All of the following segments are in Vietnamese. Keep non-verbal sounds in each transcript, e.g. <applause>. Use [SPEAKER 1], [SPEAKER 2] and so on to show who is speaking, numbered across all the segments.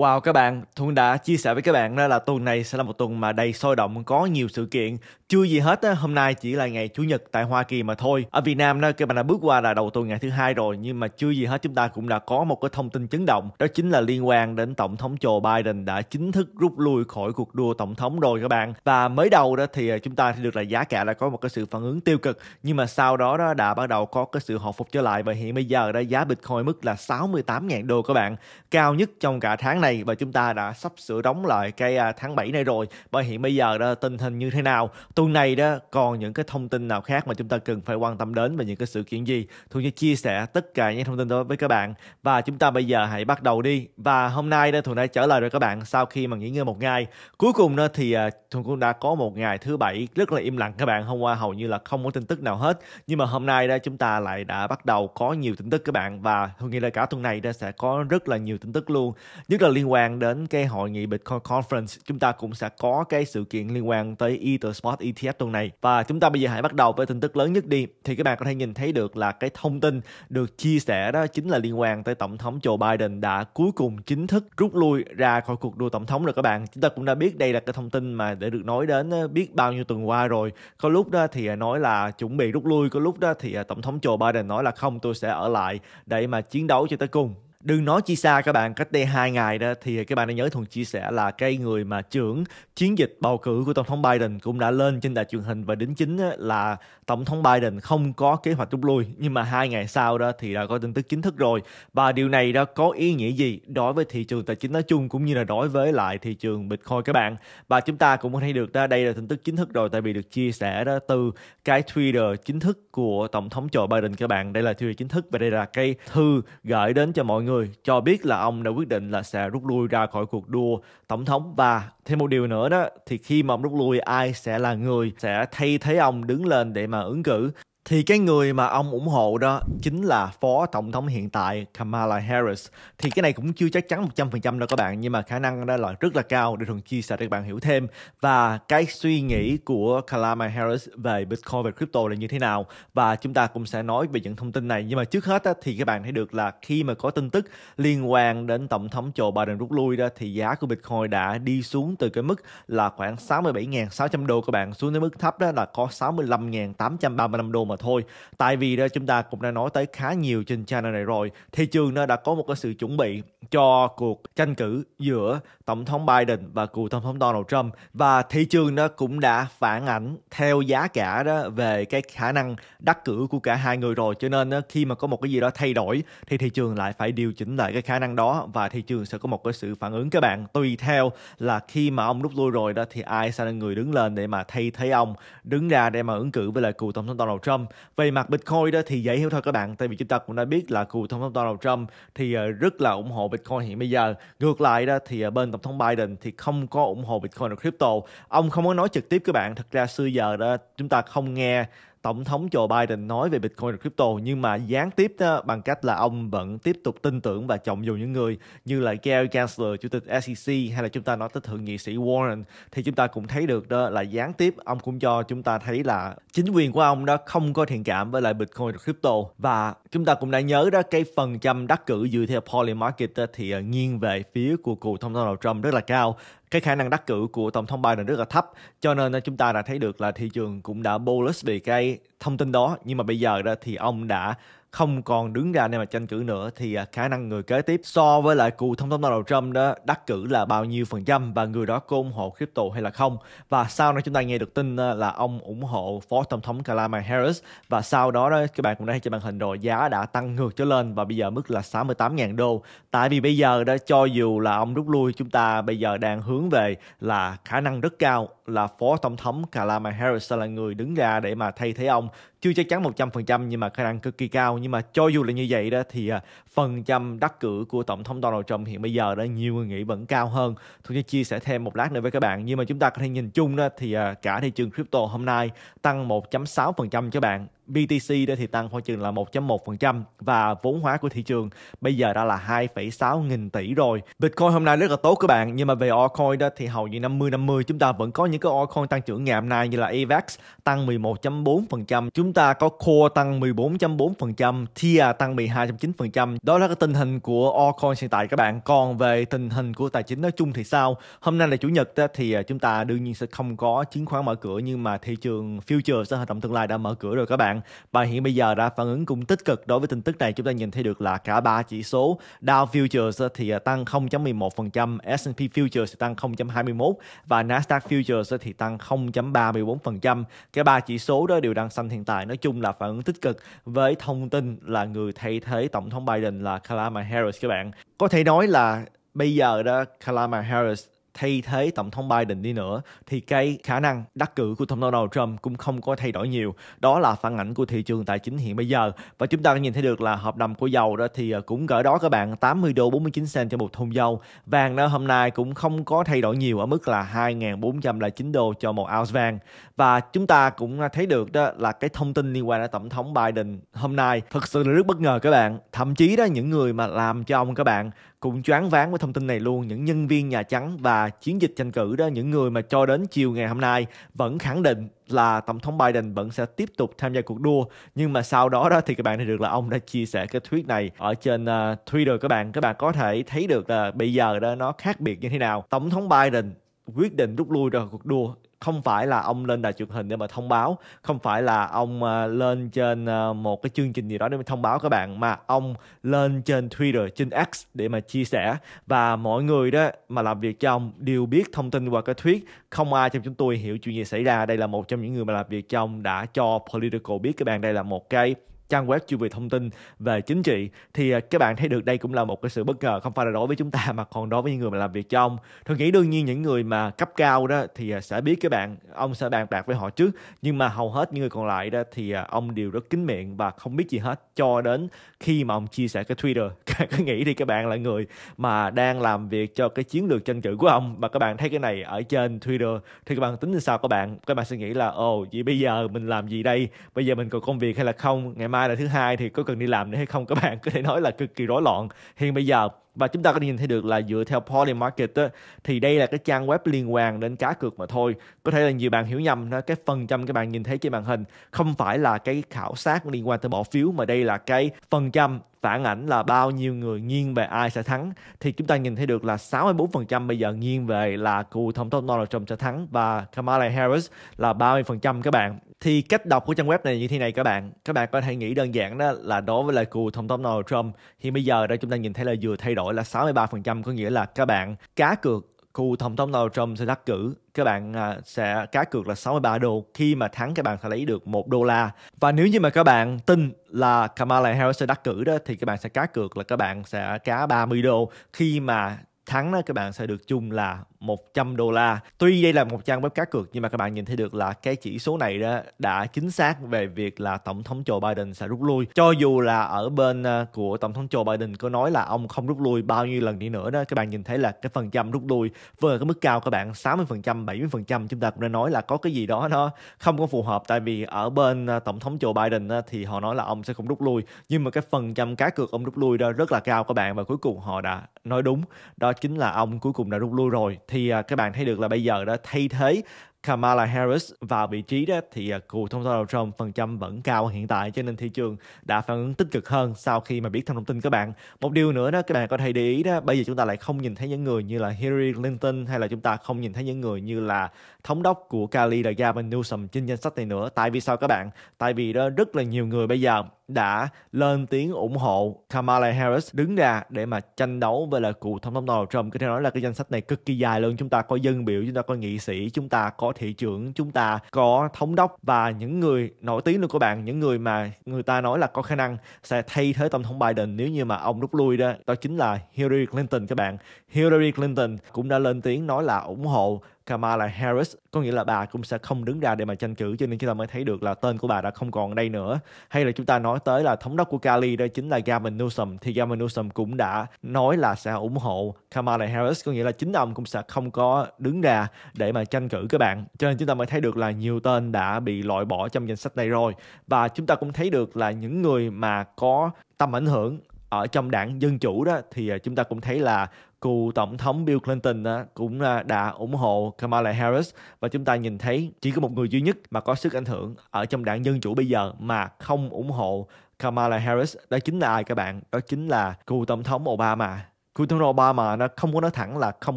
[SPEAKER 1] Wow các bạn, Thuận đã chia sẻ với các bạn đó là tuần này sẽ là một tuần mà đầy sôi động, có nhiều sự kiện. Chưa gì hết, hôm nay chỉ là ngày Chủ nhật tại Hoa Kỳ mà thôi. Ở Việt Nam đó, các bạn đã bước qua là đầu tuần ngày thứ hai rồi, nhưng mà chưa gì hết chúng ta cũng đã có một cái thông tin chấn động. Đó chính là liên quan đến Tổng thống Joe Biden đã chính thức rút lui khỏi cuộc đua Tổng thống rồi các bạn. Và mới đầu đó thì à, chúng ta thì được là giá cả là có một cái sự phản ứng tiêu cực, nhưng mà sau đó đó đã bắt đầu có cái sự hồi phục trở lại và hiện bây giờ đó giá Bitcoin mức là 68.000 đô các bạn, cao nhất trong cả tháng này này và chúng ta đã sắp sửa đóng lại cái à, tháng 7 này rồi và hiện bây giờ đó tình hình như thế nào tuần này đó còn những cái thông tin nào khác mà chúng ta cần phải quan tâm đến và những cái sự kiện gì thu như chia sẻ tất cả những thông tin đó với các bạn và chúng ta bây giờ hãy bắt đầu đi và hôm nay đó thuận đã trở lại rồi các bạn sau khi mà nghỉ ngơi một ngày cuối cùng đó thì à, thuận cũng đã có một ngày thứ bảy rất là im lặng các bạn hôm qua hầu như là không có tin tức nào hết nhưng mà hôm nay đó chúng ta lại đã bắt đầu có nhiều tin tức các bạn và thuận nghĩ là cả tuần này đó sẽ có rất là nhiều tin tức luôn nhất là liên quan đến cái hội nghị Bitcoin Conference chúng ta cũng sẽ có cái sự kiện liên quan tới EtherSpot ETF tuần này và chúng ta bây giờ hãy bắt đầu với tin tức lớn nhất đi thì các bạn có thể nhìn thấy được là cái thông tin được chia sẻ đó chính là liên quan tới tổng thống Joe Biden đã cuối cùng chính thức rút lui ra khỏi cuộc đua tổng thống rồi các bạn chúng ta cũng đã biết đây là cái thông tin mà để được nói đến ờ, biết bao nhiêu tuần qua rồi có lúc đó thì ờ, nói là chuẩn bị rút lui có lúc đó thì ờ, tổng thống Joe Biden nói là không tôi sẽ ở lại để mà chiến đấu cho tới cùng đừng nói chi xa các bạn cách đây hai ngày đó thì các bạn đã nhớ thuần chia sẻ là cái người mà trưởng chiến dịch bầu cử của tổng thống Biden cũng đã lên trên đài truyền hình và đính chính là tổng thống Biden không có kế hoạch rút lui nhưng mà hai ngày sau đó thì đã có tin tức chính thức rồi và điều này đó có ý nghĩa gì đối với thị trường tài chính nói chung cũng như là đối với lại thị trường Bitcoin các bạn và chúng ta cũng có thấy được đó đây là tin tức chính thức rồi tại vì được chia sẻ đó từ cái Twitter chính thức của tổng thống Joe Biden các bạn đây là Twitter chính thức và đây là cái thư gửi đến cho mọi người người cho biết là ông đã quyết định là sẽ rút lui ra khỏi cuộc đua tổng thống và thêm một điều nữa đó thì khi mà ông rút lui ai sẽ là người sẽ thay thế ông đứng lên để mà ứng cử thì cái người mà ông ủng hộ đó chính là phó tổng thống hiện tại Kamala Harris thì cái này cũng chưa chắc chắn 100% đâu các bạn nhưng mà khả năng đó là rất là cao để thường chia sẻ để các bạn hiểu thêm và cái suy nghĩ của Kamala Harris về Bitcoin và crypto là như thế nào và chúng ta cũng sẽ nói về những thông tin này nhưng mà trước hết á, thì các bạn thấy được là khi mà có tin tức liên quan đến tổng thống Joe Biden rút lui đó thì giá của Bitcoin đã đi xuống từ cái mức là khoảng 67.600 đô các bạn xuống tới mức thấp đó là có 65.835 đô mà thôi tại vì đó chúng ta cũng đã nói tới khá nhiều trên channel này rồi thị trường nó đã có một cái sự chuẩn bị cho cuộc tranh cử giữa tổng thống Biden và cựu tổng thống Donald Trump và thị trường nó cũng đã phản ảnh theo giá cả đó về cái khả năng đắc cử của cả hai người rồi cho nên khi mà có một cái gì đó thay đổi thì thị trường lại phải điều chỉnh lại cái khả năng đó và thị trường sẽ có một cái sự phản ứng các bạn tùy theo là khi mà ông rút lui rồi đó thì ai sẽ là người đứng lên để mà thay thế ông đứng ra để mà ứng cử với lại cựu tổng thống Donald Trump Trump về mặt Bitcoin đó thì dễ hiểu thôi các bạn tại vì chúng ta cũng đã biết là cựu tổng thống Donald Trump thì ờ, rất là ủng hộ Bitcoin hiện bây giờ ngược lại đó thì ờ, bên tổng thống Biden thì không có ủng hộ Bitcoin và crypto ông không có nói trực tiếp các bạn thật ra xưa giờ đó chúng ta không nghe tổng thống Joe Biden nói về Bitcoin và crypto nhưng mà gián tiếp đó, bằng cách là ông vẫn tiếp tục tin tưởng và trọng dụng những người như là Gary Gensler, chủ tịch SEC hay là chúng ta nói tới thượng nghị sĩ Warren thì chúng ta cũng thấy được đó là gián tiếp ông cũng cho chúng ta thấy là chính quyền của ông đó không có thiện cảm với lại Bitcoin và crypto và chúng ta cũng đã nhớ đó cái phần trăm đắc cử dựa theo Polymarket đó, thì ờ, nghiêng về phía của cựu tổng thống Donald Trump rất là cao cái khả năng đắc cử của tổng thống Biden rất là thấp cho nên ờ, chúng ta đã thấy được là thị trường cũng đã bullish về cái thông tin đó nhưng mà bây giờ đó thì ông đã không còn đứng ra để mà tranh cử nữa thì à, khả năng người kế tiếp so với lại cựu tổng thống Donald Trump đó đắc cử là bao nhiêu phần trăm và người đó có ủng hộ crypto hay là không và sau đó chúng ta nghe được tin à, là ông ủng hộ phó tổng thống Kamala Harris và sau đó, đó các bạn cũng đã thấy trên màn hình rồi giá đã tăng ngược trở lên và bây giờ mức là 68.000 đô tại vì bây giờ đó cho dù là ông rút lui chúng ta bây giờ đang hướng về là khả năng rất cao là phó tổng thống Kamala Harris sẽ là người đứng ra để mà thay thế ông chưa chắc chắn 100% nhưng mà khả năng cực kỳ cao nhưng mà cho dù là như vậy đó thì à, phần trăm đắc cử của tổng thống Donald Trump hiện bây giờ đó nhiều người nghĩ vẫn cao hơn tôi sẽ chia sẻ thêm một lát nữa với các bạn nhưng mà chúng ta có thể nhìn chung đó thì à, cả thị trường crypto hôm nay tăng 1.6% cho bạn BTC đây thì tăng khoảng chừng là 1.1% và vốn hóa của thị trường bây giờ đã là 2,6 nghìn tỷ rồi. Bitcoin hôm nay rất là tốt các bạn nhưng mà về altcoin đó thì hầu như 50-50 chúng ta vẫn có những cái altcoin tăng trưởng ngày hôm nay như là AVAX tăng 11.4%, chúng ta có Core tăng 14.4%, TIA tăng 12.9%. Đó là cái tình hình của altcoin hiện tại các bạn. Còn về tình hình của tài chính nói chung thì sao? Hôm nay là chủ nhật đó, thì à, chúng ta đương nhiên sẽ không có chứng khoán mở cửa nhưng mà thị trường future sẽ hoạt động tương lai đã mở cửa rồi các bạn rằng và hiện bây giờ đã phản ứng cũng tích cực đối với tin tức này chúng ta nhìn thấy được là cả ba chỉ số Dow Futures thì tăng 0.11%, S&P Futures thì tăng 0.21 và Nasdaq Futures thì tăng 0.34%. cái ba chỉ số đó đều đang xanh hiện tại. Nói chung là phản ứng tích cực với thông tin là người thay thế tổng thống Biden là Kamala Harris các bạn. Có thể nói là bây giờ đó Kamala Harris thay thế tổng thống Biden đi nữa thì cái khả năng đắc cử của tổng thống Donald Trump cũng không có thay đổi nhiều. Đó là phản ảnh của thị trường tài chính hiện bây giờ. Và chúng ta nhìn thấy được là hợp đồng của dầu đó thì à, cũng gỡ đó các bạn 80 đô 49 cent cho một thùng dầu. Vàng đó hôm nay cũng không có thay đổi nhiều ở mức là 2.409 đô cho một ounce vàng. Và chúng ta cũng à, thấy được đó là cái thông tin liên quan đến tổng thống Biden hôm nay thực sự là rất bất ngờ các bạn. Thậm chí đó những người mà làm cho ông các bạn cũng choáng váng với thông tin này luôn những nhân viên Nhà Trắng và chiến dịch tranh cử đó những người mà cho đến chiều ngày hôm nay vẫn khẳng định là tổng thống Biden vẫn sẽ tiếp tục tham gia cuộc đua nhưng mà sau đó đó thì các bạn thấy được là ông đã chia sẻ cái thuyết này ở trên uh, Twitter các bạn các bạn có thể thấy được là bây giờ đó nó khác biệt như thế nào tổng thống Biden quyết định rút lui ra cuộc đua không phải là ông lên đài truyền hình để mà thông báo không phải là ông ờ, lên trên ờ, một cái chương trình gì đó để mà thông báo các bạn mà ông lên trên Twitter trên X để mà chia sẻ và mọi người đó mà làm việc cho ông đều biết thông tin qua cái thuyết, không ai trong chúng tôi hiểu chuyện gì xảy ra đây là một trong những người mà làm việc cho ông đã cho political biết các bạn đây là một cái trang web chuyên về thông tin về chính trị thì à, các bạn thấy được đây cũng là một cái sự bất ngờ không phải là đối với chúng ta mà còn đối với những người mà làm việc cho ông tôi nghĩ đương nhiên những người mà cấp cao đó thì à, sẽ biết các bạn ông sẽ bàn bạc với họ trước nhưng mà hầu hết những người còn lại đó thì à, ông đều rất kín miệng và không biết gì hết cho đến khi mà ông chia sẻ cái Twitter <laughs> các nghĩ thì các bạn là người mà đang làm việc cho cái chiến lược tranh cử của ông mà các bạn thấy cái này ở trên Twitter thì các bạn tính như sao các bạn các bạn sẽ nghĩ là ồ vậy bây giờ mình làm gì đây bây giờ mình còn công việc hay là không ngày mai mai là thứ hai thì có cần đi làm nữa hay không các bạn có thể nói là cực kỳ rối loạn hiện bây giờ và chúng ta có thể nhìn thấy được là dựa theo Polymarket á, thì đây là cái trang web liên quan đến cá cược mà thôi có thể là nhiều bạn hiểu nhầm đó, cái phần trăm các bạn nhìn thấy trên màn hình không phải là cái khảo sát liên quan tới bỏ phiếu mà đây là cái phần trăm phản ảnh là bao nhiêu người nghiêng về ai sẽ thắng thì chúng ta nhìn thấy được là 64% bây giờ nghiêng về là cựu tổng thống Donald Trump sẽ thắng và Kamala Harris là 30% các bạn thì cách đọc của trang web này như thế này các bạn các bạn có thể nghĩ đơn giản đó là đối với lời cù tổng thống Donald Trump thì bây giờ đó chúng ta nhìn thấy là vừa thay đổi là 63% có nghĩa là các bạn cá cược cù tổng thống Donald Trump sẽ đắc cử các bạn à, sẽ cá cược là 63 đô khi mà thắng các bạn sẽ lấy được một đô la và nếu như mà các bạn tin là Kamala Harris sẽ đắc cử đó thì các bạn sẽ cá cược là các bạn sẽ cá 30 đô khi mà thắng đó các bạn sẽ được chung là 100 đô la. Tuy đây là một trang web cá cược nhưng mà các bạn nhìn thấy được là cái chỉ số này đó đã chính xác về việc là tổng thống Joe Biden sẽ rút lui. Cho dù là ở bên ờ, của tổng thống Joe Biden có nói là ông không rút lui bao nhiêu lần đi nữa đó, các bạn nhìn thấy là cái phần trăm rút lui vừa cái mức cao các bạn 60%, 70% chúng ta cũng đã nói là có cái gì đó nó không có phù hợp tại vì ở bên ờ, tổng thống Joe Biden thì họ nói là ông sẽ không rút lui nhưng mà cái phần trăm cá cược ông rút lui đó rất là cao các bạn và cuối cùng họ đã nói đúng đó chính là ông cuối cùng đã rút lui rồi thì uh, các bạn thấy được là bây giờ đã thay thế Kamala Harris vào vị trí đó thì à, cựu tổng thống Donald Trump phần trăm vẫn cao hiện tại cho nên thị trường đã phản ứng tích cực hơn sau khi mà biết thông tin các bạn. Một điều nữa đó các bạn có thể để ý đó bây giờ chúng ta lại không nhìn thấy những người như là Hillary Clinton hay là chúng ta không nhìn thấy những người như là thống đốc của Cali là Gavin Newsom trên danh sách này nữa. Tại vì sao các bạn? Tại vì đó rất là nhiều người bây giờ đã lên tiếng ủng hộ Kamala Harris đứng ra để mà tranh đấu với là cựu tổng thống Donald Trump. Có thể nói là cái danh sách này cực kỳ dài luôn. Chúng ta có dân biểu, chúng ta có nghị sĩ, chúng ta có thị trưởng, chúng ta có thống đốc và những người nổi tiếng luôn các bạn, những người mà người ta nói là có khả năng sẽ thay thế tổng thống Biden nếu như mà ông rút lui đó. Đó chính là Hillary Clinton các bạn. Hillary Clinton cũng đã lên tiếng nói là ủng hộ Kamala Harris có nghĩa là bà cũng sẽ không đứng ra để mà tranh cử cho nên chúng ta mới thấy được là tên của bà đã không còn đây nữa hay là chúng ta nói tới là thống đốc của Cali đó chính là Gavin Newsom thì Gavin Newsom cũng đã nói là sẽ ủng hộ Kamala Harris có nghĩa là chính ông cũng sẽ không có đứng ra để mà tranh cử các bạn cho nên chúng ta mới thấy được là nhiều tên đã bị loại bỏ trong danh sách này rồi và chúng ta cũng thấy được là những người mà có tầm ảnh hưởng ở trong đảng dân chủ đó thì à, chúng ta cũng thấy là cựu tổng thống Bill Clinton cũng đã ủng hộ Kamala Harris và chúng ta nhìn thấy chỉ có một người duy nhất mà có sức ảnh hưởng ở trong đảng Dân Chủ bây giờ mà không ủng hộ Kamala Harris đó chính là ai các bạn? Đó chính là cựu tổng thống Obama Kutuno Obama nó không có nói thẳng là không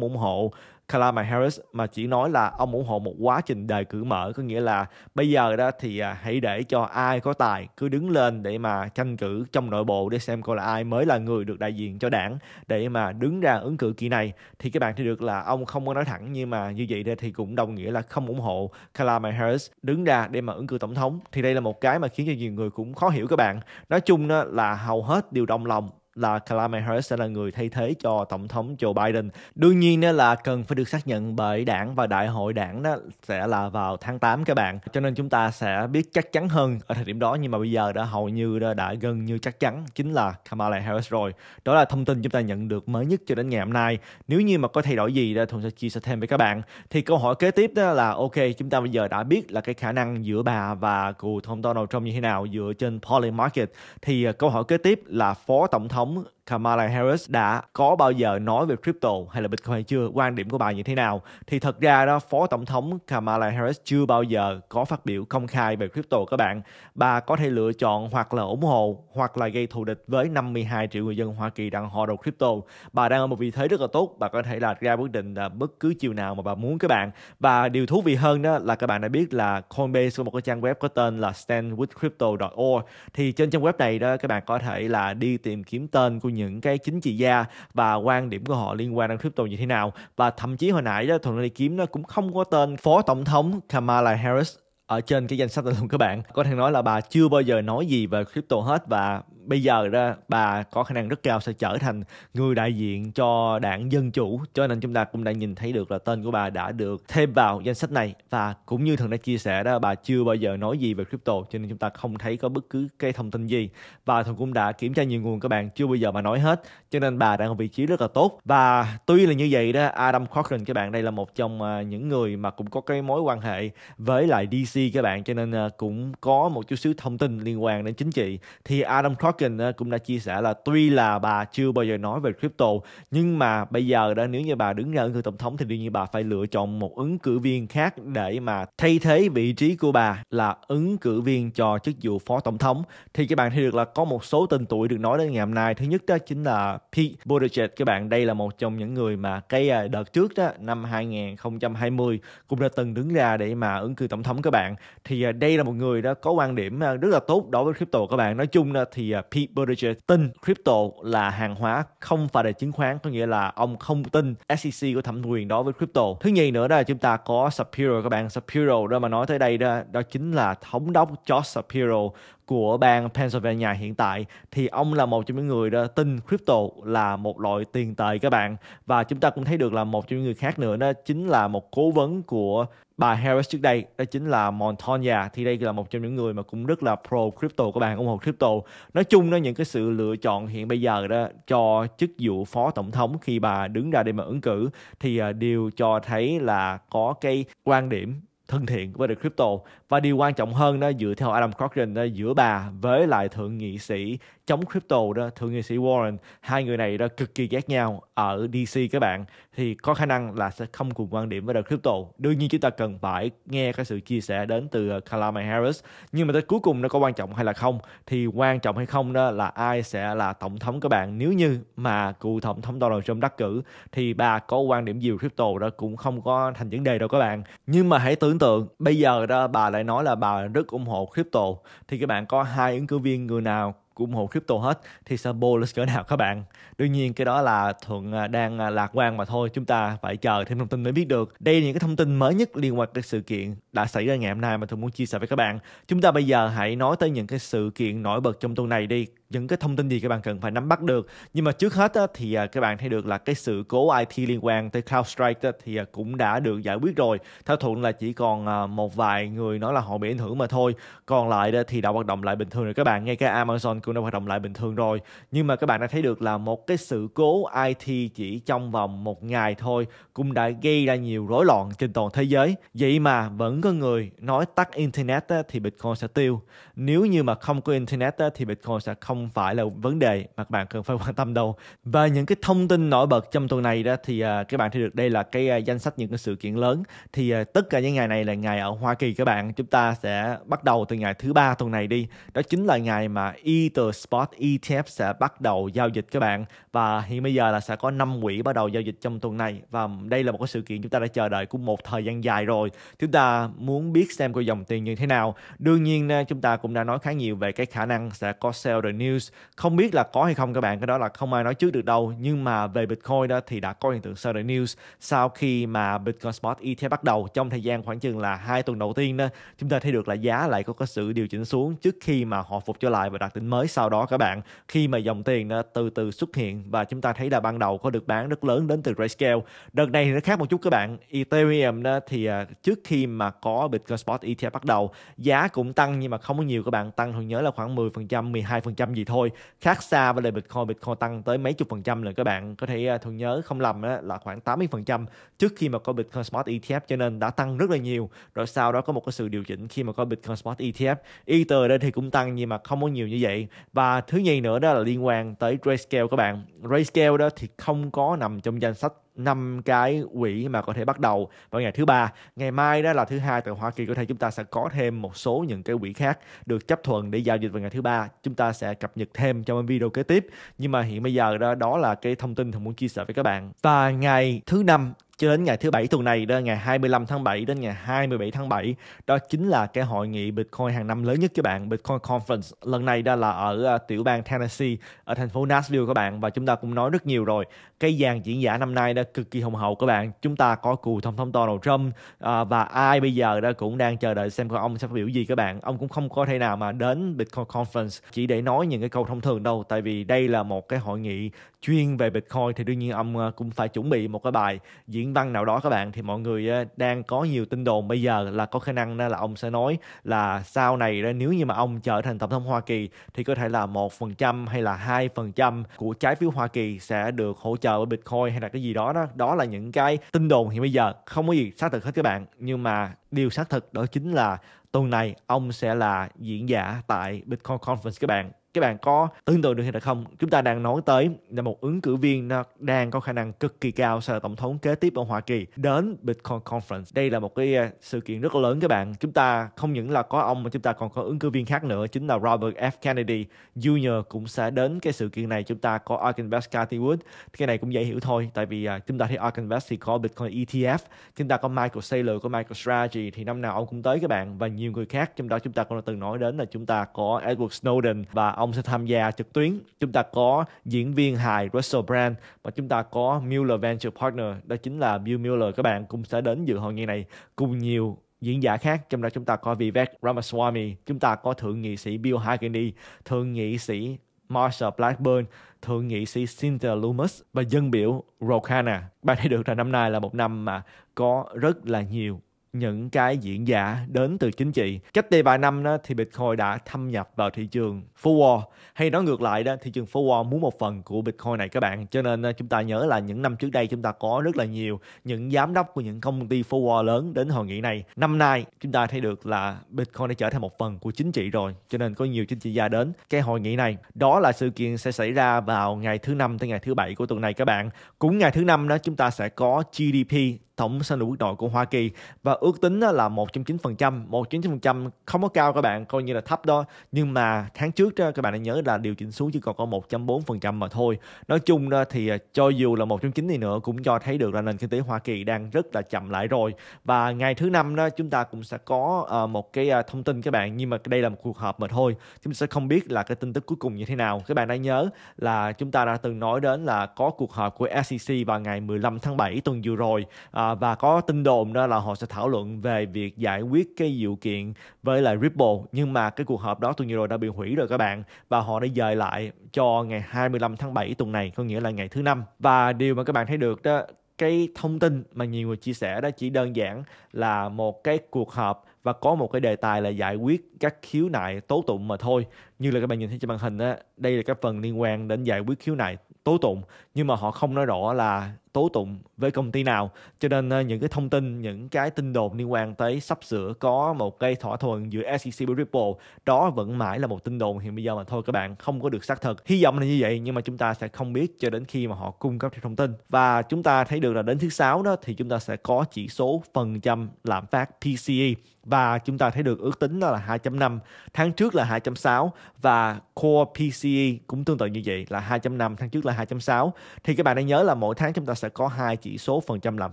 [SPEAKER 1] ủng hộ Kamala Harris mà chỉ nói là ông ủng hộ một quá trình đề cử mở có nghĩa là bây giờ đó thì à, hãy để cho ai có tài cứ đứng lên để mà tranh cử trong nội bộ để xem coi là ai mới là người được đại diện cho đảng để mà đứng ra ứng cử kỳ này thì các bạn thấy được là ông không có nói thẳng nhưng mà như vậy thì cũng đồng nghĩa là không ủng hộ Kamala Harris đứng ra để mà ứng cử tổng thống thì đây là một cái mà khiến cho nhiều người cũng khó hiểu các bạn nói chung đó là hầu hết đều đồng lòng là Kamala Harris sẽ là người thay thế cho tổng thống Joe Biden. Đương nhiên đó là cần phải được xác nhận bởi đảng và đại hội đảng đó sẽ là vào tháng 8 các bạn. Cho nên chúng ta sẽ biết chắc chắn hơn ở thời điểm đó nhưng mà bây giờ đã hầu như đã, đã gần như chắc chắn chính là Kamala Harris rồi. Đó là thông tin chúng ta nhận được mới nhất cho đến ngày hôm nay. Nếu như mà có thay đổi gì đó Thuận sẽ chia sẻ thêm với các bạn. Thì câu hỏi kế tiếp đó là ok chúng ta bây giờ đã biết là cái khả năng giữa bà và cựu tổng Donald Trump như thế nào dựa trên polling market thì à, câu hỏi kế tiếp là phó tổng thống m ư Kamala Harris đã có bao giờ nói về crypto hay là Bitcoin hay chưa, quan điểm của bà như thế nào. Thì thật ra đó, Phó Tổng thống Kamala Harris chưa bao giờ có phát biểu công khai về crypto các bạn. Bà có thể lựa chọn hoặc là ủng hộ hoặc là gây thù địch với 52 triệu người dân Hoa Kỳ đang hò đầu crypto. Bà đang ở một vị thế rất là tốt, bà có thể là ra quyết định là bất cứ chiều nào mà bà muốn các bạn. Và điều thú vị hơn đó là các bạn đã biết là Coinbase có một cái trang web có tên là standwithcrypto.org thì trên trang web này đó các bạn có thể là đi tìm kiếm tên của những cái chính trị gia và quan điểm của họ liên quan đến crypto như thế nào và thậm chí hồi nãy đó thuận đi kiếm nó cũng không có tên phó tổng thống Kamala Harris ở trên cái danh sách này luôn các bạn có thể nói là bà chưa bao giờ nói gì về crypto hết và bây giờ ra bà có khả năng rất cao sẽ trở thành người đại diện cho đảng Dân Chủ cho nên chúng ta cũng đã nhìn thấy được là tên của bà đã được thêm vào danh sách này và cũng như thường đã chia sẻ đó bà chưa bao giờ nói gì về crypto cho nên chúng ta không thấy có bất cứ cái thông tin gì và thường cũng đã kiểm tra nhiều nguồn các bạn chưa bao giờ mà nói hết cho nên bà đang ở vị trí rất là tốt và tuy là như vậy đó Adam Cochran các bạn đây là một trong à, những người mà cũng có cái mối quan hệ với lại DC các bạn cho nên à, cũng có một chút xíu thông tin liên quan đến chính trị thì Adam Cochran Hawking cũng đã chia sẻ là tuy là bà chưa bao giờ nói về crypto nhưng mà bây giờ đó nếu như bà đứng ra ứng cử tổng thống thì đương nhiên bà phải lựa chọn một ứng cử viên khác để mà thay thế vị trí của bà là ứng cử viên cho chức vụ phó tổng thống thì các bạn thấy được là có một số tên tuổi được nói đến ngày hôm nay thứ nhất đó chính là Pete Buttigieg các bạn đây là một trong những người mà cái à, đợt trước đó năm 2020 cũng đã từng đứng ra để mà ứng cử tổng thống các bạn thì à, đây là một người đó có quan điểm à, rất là tốt đối với crypto các bạn nói chung là thì Pete Buttigieg tin crypto là hàng hóa không phải là chứng khoán có nghĩa là ông không tin SEC có thẩm quyền đối với crypto thứ nhì nữa là chúng ta có Shapiro các bạn Shapiro đó mà nói tới đây đó đó chính là thống đốc Josh Shapiro của bang Pennsylvania hiện tại thì ông là một trong những người đó tin crypto là một loại tiền tệ các bạn và chúng ta cũng thấy được là một trong những người khác nữa đó chính là một cố vấn của bà Harris trước đây đó chính là Montoya thì đây là một trong những người mà cũng rất là pro crypto các bạn ủng hộ crypto nói chung đó những cái sự lựa chọn hiện bây giờ đó cho chức vụ phó tổng thống khi bà đứng ra để mà ứng cử thì à, đều cho thấy là có cái quan điểm thân thiện với được crypto và điều quan trọng hơn đó dựa theo Adam Cochrane đó, giữa bà với lại thượng nghị sĩ chống crypto đó thượng nghị sĩ Warren hai người này đó cực kỳ ghét nhau ở DC các bạn thì có khả năng là sẽ không cùng quan điểm với đời crypto đương nhiên chúng ta cần phải nghe cái sự chia sẻ đến từ Kalama ờ, Harris nhưng mà tới cuối cùng nó có quan trọng hay là không thì quan trọng hay không đó là ai sẽ là tổng thống các bạn nếu như mà cựu tổng thống Donald Trump đắc cử thì bà có quan điểm gì về crypto đó cũng không có thành vấn đề đâu các bạn nhưng mà hãy tưởng tượng bây giờ đó bà lại nói là bà rất ủng hộ crypto thì các bạn có hai ứng cử viên người nào ủng hộ crypto hết thì sẽ bullish cỡ nào các bạn đương nhiên cái đó là thuận à, đang à, lạc quan mà thôi chúng ta phải chờ thêm thông tin mới biết được đây là những cái thông tin mới nhất liên quan tới sự kiện đã xảy ra ngày hôm nay mà thuận muốn chia sẻ với các bạn chúng ta bây giờ hãy nói tới những cái sự kiện nổi bật trong tuần này đi những cái thông tin gì các bạn cần phải nắm bắt được nhưng mà trước hết thì à, các bạn thấy được là cái sự cố IT liên quan tới CrowdStrike thì à, cũng đã được giải quyết rồi theo thuận là chỉ còn à, một vài người nói là họ bị ảnh hưởng mà thôi còn lại thì đã hoạt động lại bình thường rồi các bạn ngay cả Amazon cũng đã hoạt động lại bình thường rồi nhưng mà các bạn đã thấy được là một cái sự cố IT chỉ trong vòng một ngày thôi cũng đã gây ra nhiều rối loạn trên toàn thế giới vậy mà vẫn có người nói tắt internet thì Bitcoin sẽ tiêu nếu như mà không có internet thì Bitcoin sẽ không không phải là vấn đề mà các bạn cần phải <laughs> quan tâm đâu và những cái thông tin nổi bật trong tuần này đó thì uh, các bạn thấy được đây là cái uh, danh sách những cái sự kiện lớn thì uh, tất cả những ngày này là ngày ở Hoa Kỳ các bạn chúng ta sẽ bắt đầu từ ngày thứ ba tuần này đi đó chính là ngày mà Ether Spot ETF sẽ bắt đầu giao dịch các bạn và hiện bây giờ là sẽ có 5 quỹ bắt đầu giao dịch trong tuần này và đây là một cái sự kiện chúng ta đã chờ đợi cũng một thời gian dài rồi chúng ta muốn biết xem cái dòng tiền như thế nào đương nhiên chúng ta cũng đã nói khá nhiều về cái khả năng sẽ có sell sale rồi news không biết là có hay không các bạn cái đó là không ai nói trước được đâu nhưng mà về bitcoin đó thì đã có hiện tượng Saturday news sau khi mà bitcoin spot ETF bắt đầu trong thời gian khoảng chừng là hai tuần đầu tiên đó chúng ta thấy được là giá lại có có sự điều chỉnh xuống trước khi mà họ phục trở lại và đạt đỉnh mới sau đó các bạn khi mà dòng tiền đó từ từ xuất hiện và chúng ta thấy là ban đầu có được bán rất lớn đến từ Grayscale đợt này thì nó khác một chút các bạn Ethereum đó thì à, trước khi mà có Bitcoin Spot ETF bắt đầu giá cũng tăng nhưng mà không có nhiều các bạn tăng thường nhớ là khoảng 10% 12% gì thôi khác xa với lại Bitcoin Bitcoin tăng tới mấy chục phần trăm là các bạn có thể à, thường nhớ không lầm đó, là khoảng 80% trước khi mà có Bitcoin Spot ETF cho nên đã tăng rất là nhiều rồi sau đó có một cái sự điều chỉnh khi mà có Bitcoin Spot ETF Ether đây thì cũng tăng nhưng mà không có nhiều như vậy và thứ nhì nữa đó là liên quan tới Grayscale các bạn Grayscale đó thì không có nằm trong danh sách năm cái quỹ mà có thể bắt đầu vào ngày thứ ba ngày mai đó là thứ hai tại Hoa Kỳ có thể chúng ta sẽ có thêm một số những cái quỹ khác được chấp thuận để giao dịch vào ngày thứ ba chúng ta sẽ cập nhật thêm trong video kế tiếp nhưng mà hiện bây giờ đó đó là cái thông tin tôi muốn chia sẻ với các bạn và ngày thứ năm cho đến ngày thứ bảy tuần này đó ngày 25 tháng 7 đến ngày 27 tháng 7 đó chính là cái hội nghị Bitcoin hàng năm lớn nhất các bạn Bitcoin Conference lần này đó là ở à, tiểu bang Tennessee ở thành phố Nashville các bạn và chúng ta cũng nói rất nhiều rồi cái dàn diễn giả năm nay đã cực kỳ hùng hậu các bạn chúng ta có cựu tổng thống Donald Trump à, và ai bây giờ đó cũng đang chờ đợi xem coi ông sẽ phát biểu gì các bạn ông cũng không có thể nào mà đến Bitcoin Conference chỉ để nói những cái câu thông thường đâu tại vì đây là một cái hội nghị chuyên về Bitcoin thì đương nhiên ông à, cũng phải chuẩn bị một cái bài diễn diễn văn nào đó các bạn thì mọi người ờ, đang có nhiều tin đồn bây giờ là có khả năng là ông sẽ nói là sau này nếu như mà ông trở thành tổng thống Hoa Kỳ thì có thể là một phần trăm hay là hai phần trăm của trái phiếu Hoa Kỳ sẽ được hỗ trợ bởi Bitcoin hay là cái gì đó đó đó là những cái tin đồn hiện bây giờ không có gì xác thực hết các bạn nhưng mà điều xác thực đó chính là tuần này ông sẽ là diễn giả tại Bitcoin Conference các bạn các bạn có tương tự được hay là không chúng ta đang nói tới là một ứng cử viên đang có khả năng cực kỳ cao sẽ là tổng thống kế tiếp ở Hoa Kỳ đến Bitcoin Conference đây là một cái à, sự kiện rất lớn các bạn chúng ta không những là có ông mà chúng ta còn có ứng cử viên khác nữa chính là Robert F Kennedy Jr cũng sẽ đến cái sự kiện này chúng ta có Arkansas Cathy Wood cái này cũng dễ hiểu thôi tại vì à, chúng ta thấy Arkansas thì có Bitcoin ETF chúng ta có Michael Saylor có Michael Strategy thì năm nào ông cũng tới các bạn và nhiều người khác trong đó chúng ta cũng đã từng nói đến là chúng ta có Edward Snowden và ông ông sẽ tham gia trực tuyến. Chúng ta có diễn viên hài Russell Brand và chúng ta có Mueller Venture Partner, đó chính là Bill Mueller. Các bạn cũng sẽ đến dự hội nghị này cùng nhiều diễn giả khác trong đó chúng ta có Vivek Ramaswamy, chúng ta có thượng nghị sĩ Bill Hagerty, thượng nghị sĩ Marsha Blackburn, thượng nghị sĩ Cynthia Loomis và dân biểu Rokana. Bạn thấy được là năm nay là một năm mà có rất là nhiều những cái diễn giả đến từ chính trị. Cách đây vài năm đó, thì Bitcoin đã thâm nhập vào thị trường phố Hay nói ngược lại đó, thị trường phố muốn một phần của Bitcoin này các bạn. Cho nên ờ, chúng ta nhớ là những năm trước đây chúng ta có rất là nhiều những giám đốc của những công ty phố lớn đến hội nghị này. Năm nay chúng ta thấy được là Bitcoin đã trở thành một phần của chính trị rồi. Cho nên có nhiều chính trị gia đến cái hội nghị này. Đó là sự kiện sẽ xảy ra vào ngày thứ năm tới ngày thứ bảy của tuần này các bạn. Cũng ngày thứ năm đó chúng ta sẽ có GDP tổng sản lượng quốc nội của Hoa Kỳ và ước tính là 1.9%, 1.9% không có cao các bạn, coi như là thấp đó. Nhưng mà tháng trước các bạn đã nhớ là điều chỉnh xuống chỉ còn có 1.4% mà thôi. Nói chung thì à, cho dù là 1.9 này nữa cũng cho thấy được là nền kinh tế Hoa Kỳ đang rất là chậm lại rồi. Và ngày thứ năm đó chúng ta cũng sẽ có ờ, một cái à, thông tin các bạn nhưng mà đây là một cuộc họp mà thôi. Chúng ta sẽ không biết là cái tin tức cuối cùng như thế nào. Các bạn đã nhớ là chúng ta đã từng nói đến là có cuộc họp của SEC vào ngày 15 tháng 7 tuần vừa rồi. À, À, và có tin đồn đó là họ sẽ thảo luận về việc giải quyết cái vụ kiện với lại Ripple nhưng mà cái cuộc họp đó tuần vừa rồi đã bị hủy rồi các bạn và họ đã dời lại cho ngày 25 tháng 7 tuần này có nghĩa là ngày thứ năm và điều mà các bạn thấy được đó cái thông tin mà nhiều người chia sẻ đó chỉ đơn giản là một cái cuộc họp và có một cái đề tài là giải quyết các khiếu nại tố tụng mà thôi như là các bạn nhìn thấy trên màn hình á đây là các phần liên quan đến giải quyết khiếu nại tố tụng nhưng mà họ không nói rõ là tố tụng với công ty nào cho nên ờ, những cái thông tin những cái tin đồn liên quan tới sắp sửa có một cái thỏa thuận giữa SEC với Ripple đó vẫn mãi là một tin đồn hiện bây giờ mà thôi các bạn không có được xác thực hy vọng là như vậy nhưng mà chúng ta sẽ không biết cho đến khi mà họ cung cấp cho thông tin và chúng ta thấy được là đến thứ sáu đó thì chúng ta sẽ có chỉ số phần trăm lạm phát PCE và chúng ta thấy được ước tính đó là 2.5 tháng trước là 2.6 và Core PCE cũng tương tự như vậy là 2.5 tháng trước là 2.6 thì các bạn đang nhớ là mỗi tháng chúng ta sẽ có hai chỉ số phần trăm lạm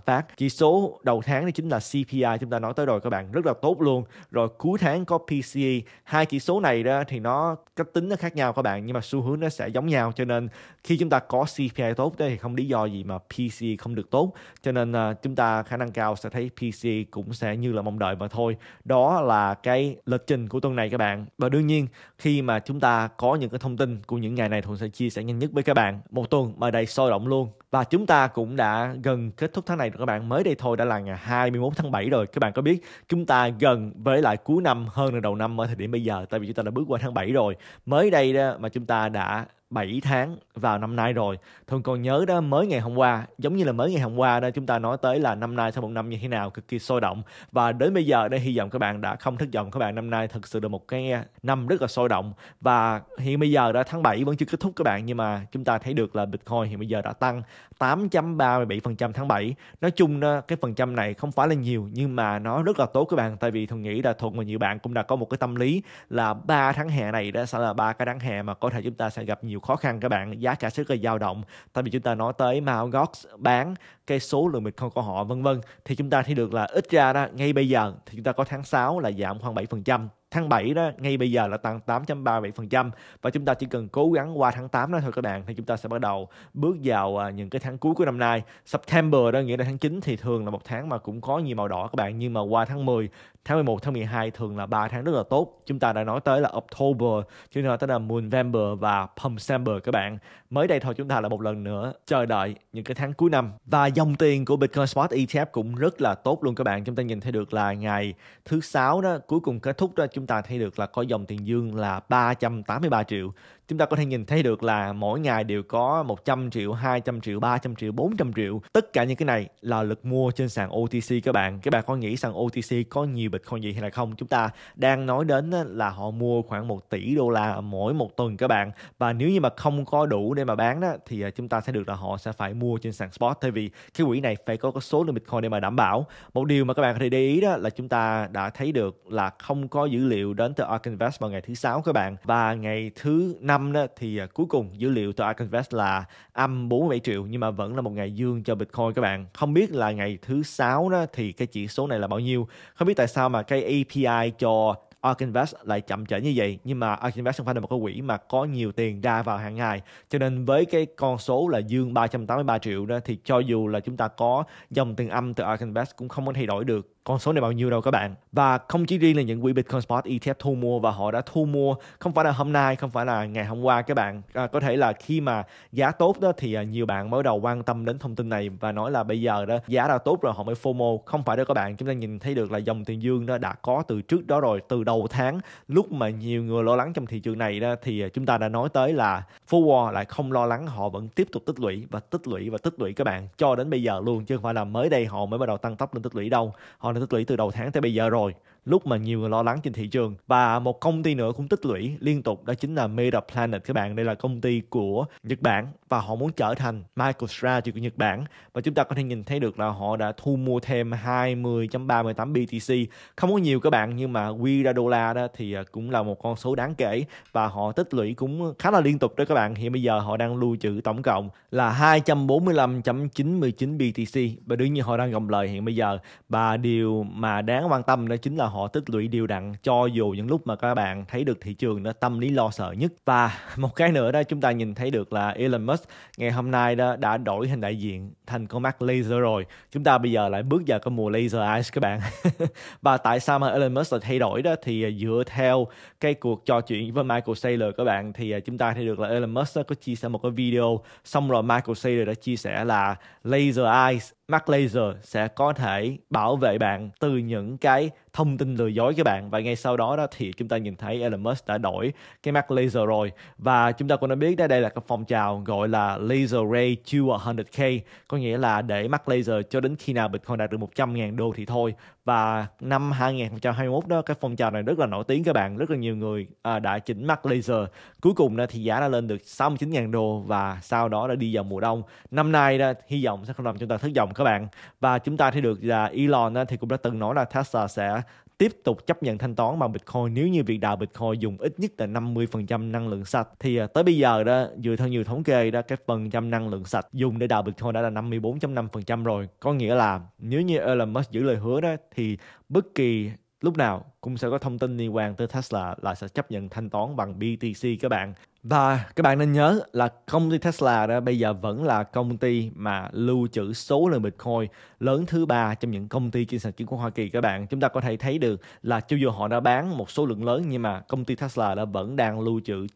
[SPEAKER 1] phát chỉ số đầu tháng thì chính là CPI chúng ta nói tới rồi các bạn rất là tốt luôn rồi cuối tháng có PCE hai chỉ số này đó thì nó cách tính nó khác nhau các bạn nhưng mà xu hướng nó sẽ giống nhau cho nên khi chúng ta có CPI tốt thì không lý do gì mà PCE không được tốt cho nên à, chúng ta khả năng cao sẽ thấy PCE cũng sẽ như là mong đợi mà thôi đó là cái lịch trình của tuần này các bạn và đương nhiên khi mà mà chúng ta có những cái thông tin của những ngày này Thuận sẽ chia sẻ nhanh nhất với các bạn. Một tuần mà đầy sôi động luôn. Và chúng ta cũng đã gần kết thúc tháng này rồi các bạn. Mới đây thôi đã là ngày 21 tháng 7 rồi. Các bạn có biết chúng ta gần với lại cuối năm hơn là đầu năm ở thời điểm bây giờ. Tại vì chúng ta đã bước qua tháng 7 rồi. Mới đây đó mà chúng ta đã 7 tháng vào năm nay rồi. Thường còn nhớ đó mới ngày hôm qua, giống như là mới ngày hôm qua đó chúng ta nói tới là năm nay sau một năm như thế nào cực kỳ sôi động và đến bây giờ đây hy vọng các bạn đã không thất vọng các bạn năm nay thực sự là một cái à, năm rất là sôi động và hiện bây giờ đã tháng 7 vẫn chưa kết thúc các bạn nhưng mà chúng ta thấy được là Bitcoin hiện bây giờ đã tăng 8.37% tháng 7. Nói chung cái phần trăm này không phải là nhiều nhưng mà nó rất là tốt các bạn tại vì thường nghĩ là thuận và nhiều bạn cũng đã có một cái tâm lý là ba tháng hè này đó sẽ là ba cái tháng hè mà có thể chúng ta sẽ gặp nhiều khó khăn các bạn giá cả sẽ rất là dao động tại vì chúng ta nói tới Mt. Gox bán cái số lượng Bitcoin của họ vân vân thì chúng ta thấy được là ít ra đó ngay bây giờ thì chúng ta có tháng 6 là giảm khoảng 7% tháng 7 đó ngay bây giờ là tăng 8.37% và chúng ta chỉ cần cố gắng qua tháng 8 đó thôi các bạn thì chúng ta sẽ bắt đầu bước vào à, những cái tháng cuối của năm nay September đó nghĩa là tháng 9 thì thường là một tháng mà cũng có nhiều màu đỏ các bạn nhưng mà qua tháng 10 tháng 11 tháng 12 thường là ba tháng rất là tốt chúng ta đã nói tới là October chúng ta nói tới là November và December các bạn mới đây thôi chúng ta lại một lần nữa chờ đợi những cái tháng cuối năm và dòng tiền của Bitcoin Spot ETF cũng rất là tốt luôn các bạn chúng ta nhìn thấy được là ngày thứ sáu đó cuối cùng kết thúc đó chúng chúng ta thấy được là có dòng tiền dương là 383 triệu chúng ta có thể nhìn thấy được là mỗi ngày đều có 100 triệu, 200 triệu, 300 triệu, 400 triệu. Tất cả những cái này là lực mua trên sàn OTC các bạn. Các bạn có nghĩ sàn OTC có nhiều Bitcoin gì hay là không? Chúng ta đang nói đến là họ mua khoảng 1 tỷ đô la mỗi một tuần các bạn. Và nếu như mà không có đủ để mà bán đó thì à, chúng ta sẽ được là họ sẽ phải mua trên sàn spot thay vì cái quỹ này phải có cái số lượng Bitcoin để mà đảm bảo. Một điều mà các bạn có thể để ý đó là chúng ta đã thấy được là không có dữ liệu đến từ Ark Invest vào ngày thứ sáu các bạn và ngày thứ năm năm đó thì à, cuối cùng dữ liệu từ Arkinvest là âm 47 triệu nhưng mà vẫn là một ngày dương cho Bitcoin các bạn. Không biết là ngày thứ sáu đó thì cái chỉ số này là bao nhiêu. Không biết tại sao mà cái API cho Ark Invest lại chậm trễ như vậy nhưng mà Ark Invest không phải là một cái quỹ mà có nhiều tiền ra vào hàng ngày cho nên với cái con số là dương 383 triệu đó thì cho dù là chúng ta có dòng tiền âm từ Ark Invest cũng không có thay đổi được con số này bao nhiêu đâu các bạn và không chỉ riêng là những quỹ Bitcoin Spot ETF thu mua và họ đã thu mua không phải là hôm nay không phải là ngày hôm qua các bạn à, có thể là khi mà giá tốt đó thì à, nhiều bạn mới đầu quan tâm đến thông tin này và nói là bây giờ đó giá đã tốt rồi họ mới FOMO không phải đâu các bạn chúng ta nhìn thấy được là dòng tiền dương đó đã có từ trước đó rồi từ đầu tháng lúc mà nhiều người lo lắng trong thị trường này đó thì à, chúng ta đã nói tới là forward lại không lo lắng họ vẫn tiếp tục tích lũy và tích lũy và tích lũy các bạn cho đến bây giờ luôn chứ không phải là mới đây họ mới bắt đầu tăng tốc lên tích lũy đâu họ họ tích lũy từ đầu tháng tới bây giờ rồi lúc mà nhiều người lo lắng trên thị trường và một công ty nữa cũng tích lũy liên tục đó chính là Meta Planet các bạn đây là công ty của Nhật Bản và họ muốn trở thành MicroStrategy của Nhật Bản và chúng ta có thể nhìn thấy được là họ đã thu mua thêm 20.38 BTC không có nhiều các bạn nhưng mà quy ra đô la đó thì à, cũng là một con số đáng kể và họ tích lũy cũng khá là liên tục đó các bạn hiện bây giờ họ đang lưu trữ tổng cộng là 245.99 BTC và đương nhiên họ đang gồng lời hiện bây giờ và điều mà đáng quan tâm đó chính là họ tích lũy đều đặn cho dù những lúc mà các bạn thấy được thị trường nó tâm lý lo sợ nhất và <laughs> một cái nữa đó chúng ta nhìn thấy được là Elon Musk ngày hôm nay đó đã đổi hình đại diện thành con mắt laser rồi chúng ta bây giờ lại bước vào cái mùa laser eyes các bạn <laughs> và tại sao mà Elon Musk lại thay đổi đó thì à, dựa theo cái cuộc trò chuyện với Michael Saylor các bạn thì à, chúng ta thấy được là Elon Musk có chia sẻ một cái video xong rồi Michael Saylor đã chia sẻ là laser eyes mắt laser sẽ có thể bảo vệ bạn từ những cái thông tin lừa dối các bạn và ngay sau đó đó thì chúng ta nhìn thấy Elon Musk đã đổi cái mắt laser rồi và chúng ta cũng đã biết đó đây là cái phong trào gọi là laser ray to 100k có nghĩa là để mắt laser cho đến khi nào Bitcoin đạt được 100.000 đô thì thôi và năm 2021 đó cái phong trào này rất là nổi tiếng các bạn rất là nhiều người à, đã chỉnh mắt laser cuối cùng đó thì giá đã lên được 69.000 đô và sau đó đã đi vào mùa đông năm nay đó hy vọng sẽ không làm chúng ta thất vọng các bạn và chúng ta thấy được là Elon đó, thì cũng đã từng nói là Tesla sẽ tiếp tục chấp nhận thanh toán bằng Bitcoin nếu như việc đào Bitcoin dùng ít nhất là 50% năng lượng sạch. Thì à, tới bây giờ đó, dựa theo nhiều thống kê đó, cái phần trăm năng lượng sạch dùng để đào Bitcoin đã là 54.5% rồi. Có nghĩa là nếu như Elon Musk giữ lời hứa đó thì bất kỳ lúc nào cũng sẽ có thông tin liên quan tới Tesla là sẽ chấp nhận thanh toán bằng BTC các bạn. Và các bạn nên nhớ là công ty Tesla đó bây giờ vẫn là công ty mà lưu trữ số lượng Bitcoin lớn thứ ba trong những công ty trên sàn chứng khoán Hoa Kỳ các bạn. Chúng ta có thể thấy được là cho dù họ đã bán một số lượng lớn nhưng mà công ty Tesla đã vẫn đang lưu trữ